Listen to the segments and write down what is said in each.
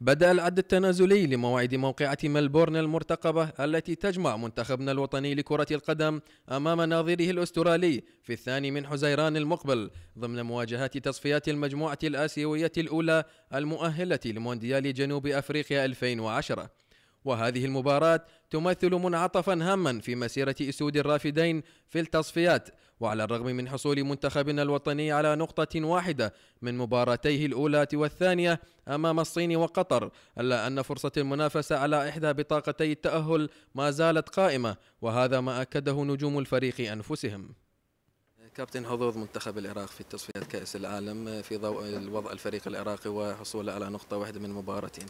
بدأ العد التنازلي لموعد موقعة ملبورن المرتقبة التي تجمع منتخبنا الوطني لكرة القدم أمام ناظره الأسترالي في الثاني من حزيران المقبل ضمن مواجهات تصفيات المجموعة الآسيوية الأولى المؤهلة لمونديال جنوب أفريقيا 2010 وهذه المباراة تمثل منعطفا هاما في مسيرة أسود الرافدين في التصفيات وعلى الرغم من حصول منتخبنا الوطني على نقطة واحدة من مباراتيه الأولى والثانية أمام الصين وقطر إلا أن فرصة المنافسة على إحدى بطاقتي التأهل ما زالت قائمة وهذا ما أكده نجوم الفريق أنفسهم كابتن حظوظ منتخب العراق في تصفيات كأس العالم في ضوء الوضع الفريق العراقي وحصوله على نقطة واحدة من مباراتين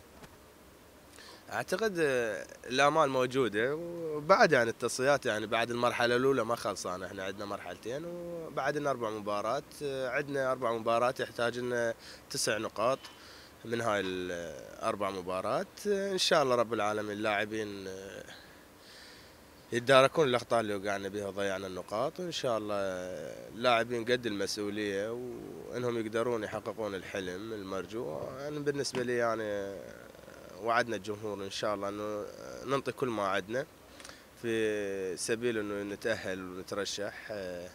اعتقد آه، الامال موجوده وبعد يعني التصفيات يعني بعد المرحله الاولى ما خلصانه احنا عندنا مرحلتين وبعد اربع مباريات آه، عندنا اربع مباريات يحتاج لنا تسع نقاط من هاي الاربع آه، مباريات ان شاء الله رب العالمين اللاعبين يتداركون الاخطاء اللي وقعنا بها ضيعنا النقاط وان شاء الله اللاعبين قد المسؤوليه وانهم يقدرون يحققون الحلم المرجو انا بالنسبه لي يعني وعدنا الجمهور ان شاء الله انه آه، ننطي كل ما عدنا في سبيل انه نتاهل ونترشح آه،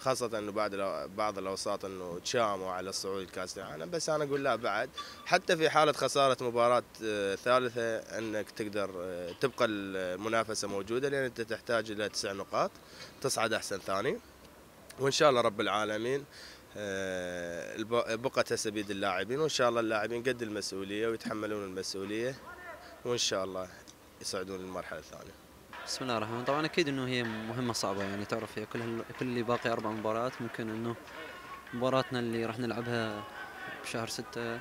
خاصة انه بعد بعض الاوساط انه تشاموا على الصعود لكاس العالم بس انا اقول لا بعد حتى في حالة خسارة مباراة آه، ثالثة انك تقدر تبقى المنافسة موجودة لان انت تحتاج الى تسع نقاط تصعد احسن ثاني وان شاء الله رب العالمين آه، بقى تسبيد اللاعبين وإن شاء الله اللاعبين قد المسؤولية ويتحملون المسؤولية وإن شاء الله يصعدون للمرحلة الثانية بسم الله الرحمن الرحيم طبعا اكيد انه هي مهمه صعبه يعني تعرف هي كل كل اللي باقي اربع مباريات ممكن انه مباراتنا اللي راح نلعبها بشهر ستة آه،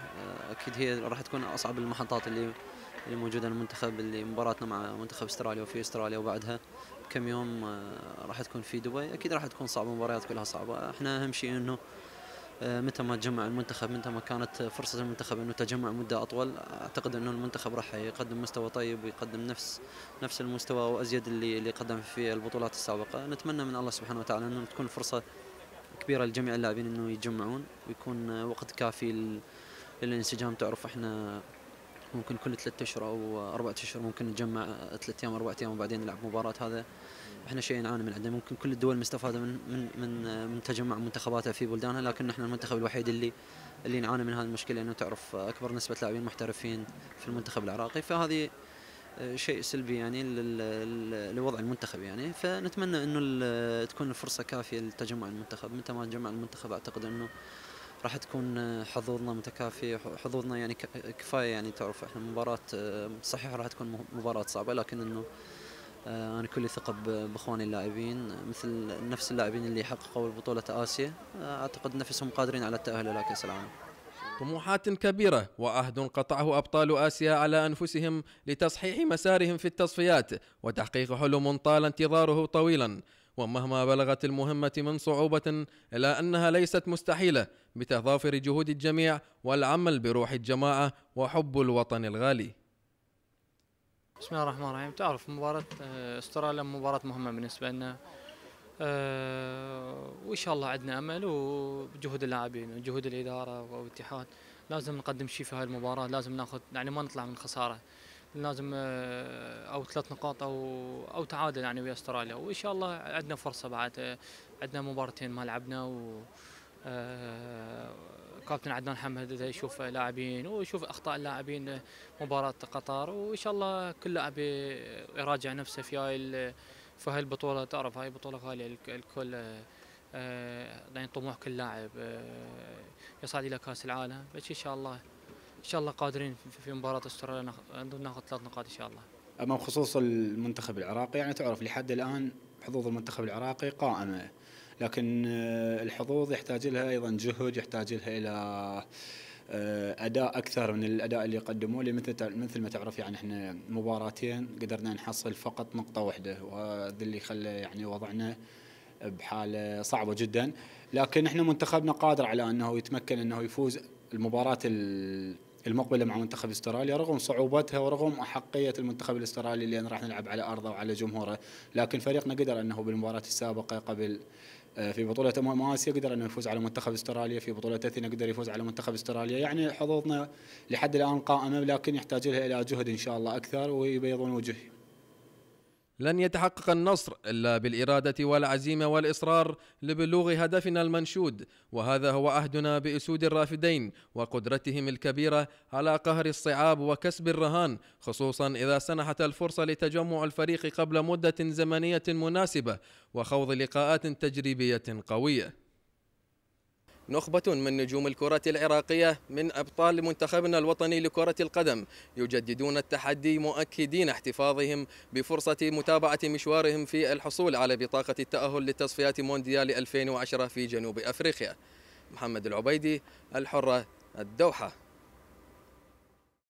اكيد هي راح تكون اصعب المحطات اللي اللي موجوده المنتخب اللي مباراتنا مع منتخب استراليا وفي استراليا وبعدها كم يوم آه، راح تكون في دبي اكيد راح تكون صعبه مباريات كلها صعبه احنا اهم شيء انه آه، متى ما تجمع المنتخب متى ما كانت فرصة المنتخب انه تجمع مدة اطول اعتقد انه المنتخب راح يقدم مستوى طيب ويقدم نفس نفس المستوى وازيد اللي اللي قدم في البطولات السابقة نتمنى من الله سبحانه وتعالى انه تكون فرصة كبيرة لجميع اللاعبين انه يتجمعون ويكون آه، وقت كافي للانسجام تعرف احنا ممكن كل ثلاثة اشهر او أربعة اشهر ممكن نتجمع ثلاث ايام اربع ايام وبعدين نلعب مباراه هذا احنا شيء نعاني من عنده ممكن كل الدول مستفاده من من من, من تجمع منتخباتها في بلدانها لكن نحن المنتخب الوحيد اللي اللي نعاني من هذه المشكله لانه تعرف اكبر نسبه لاعبين محترفين في المنتخب العراقي فهذه شيء سلبي يعني لوضع المنتخب يعني فنتمنى انه تكون الفرصه كافيه لتجمع المنتخب متى ما تجمع المنتخب اعتقد انه راح تكون حظوظنا متكافي حظوظنا يعني كفايه يعني تعرف احنا مباراه صحيح راح تكون مباراه صعبه لكن انه آه، انا كلي ثقه باخواني اللاعبين مثل نفس اللاعبين اللي حققوا بطوله اسيا آه، اعتقد نفسهم قادرين على التاهل الى كاس العالم طموحات كبيرة وعهد قطعه أبطال آسيا على أنفسهم لتصحيح مسارهم في التصفيات وتحقيق حلم طال انتظاره طويلا ومهما بلغت المهمة من صعوبة إلا أنها ليست مستحيلة بتظافر جهود الجميع والعمل بروح الجماعة وحب الوطن الغالي بسم الله الرحمن الرحيم تعرف مباراة آه، استراليا مباراة مهمة بالنسبة لنا آه، وإن شاء الله عندنا أمل وجهود اللاعبين وجهود الإدارة والاتحاد لازم نقدم شيء في هاي المباراة لازم ناخذ يعني ما نطلع من خسارة لازم آه، او ثلاث نقاط او او تعادل يعني ويا استراليا وان شاء الله عندنا فرصه بعد آه، عندنا مباراتين ما لعبنا و آه، كابتن عدنان حمد اذا يشوف لاعبين ويشوف اخطاء اللاعبين مباراه قطر وان شاء الله كل لاعب يراجع نفسه في هاي في هاي البطوله تعرف هاي بطوله غاليه الكل يعني طموح كل لاعب يصعد الى كاس العالم بس ان شاء الله ان شاء الله قادرين في مباراه استراليا ناخذ ثلاث نقاط ان شاء الله اما بخصوص المنتخب العراقي يعني تعرف لحد الان حظوظ المنتخب العراقي قائمه لكن آه، الحظوظ يحتاج لها ايضا جهد يحتاج لها الى آه، اداء اكثر من الاداء اللي قدموه مثل مثل ما تعرف يعني احنا مباراتين قدرنا نحصل فقط نقطه واحده وهذا اللي خلى يعني وضعنا بحاله صعبه جدا لكن احنا منتخبنا قادر على انه يتمكن انه يفوز المباراه المقبله مع منتخب استراليا رغم صعوبتها ورغم احقيه المنتخب الاسترالي لان راح نلعب على ارضه وعلى جمهوره، لكن فريقنا قدر انه بالمباراه السابقه قبل آه، في بطولة أمم آسيا قدر أنه يفوز على منتخب استراليا في بطولة أثينا قدر يفوز على منتخب استراليا يعني حظوظنا لحد الآن قائمة لكن يحتاج لها إلى جهد إن شاء الله أكثر ويبيضون وجوه لن يتحقق النصر الا بالاراده والعزيمه والاصرار لبلوغ هدفنا المنشود وهذا هو عهدنا باسود الرافدين وقدرتهم الكبيره على قهر الصعاب وكسب الرهان خصوصا اذا سنحت الفرصه لتجمع الفريق قبل مده زمنيه مناسبه وخوض لقاءات تجريبيه قويه نخبة من نجوم الكرة العراقية من أبطال منتخبنا الوطني لكرة القدم يجددون التحدي مؤكدين احتفاظهم بفرصة متابعة مشوارهم في الحصول على بطاقة التأهل لتصفيات مونديال 2010 في جنوب أفريقيا محمد العبيدي الحرة الدوحة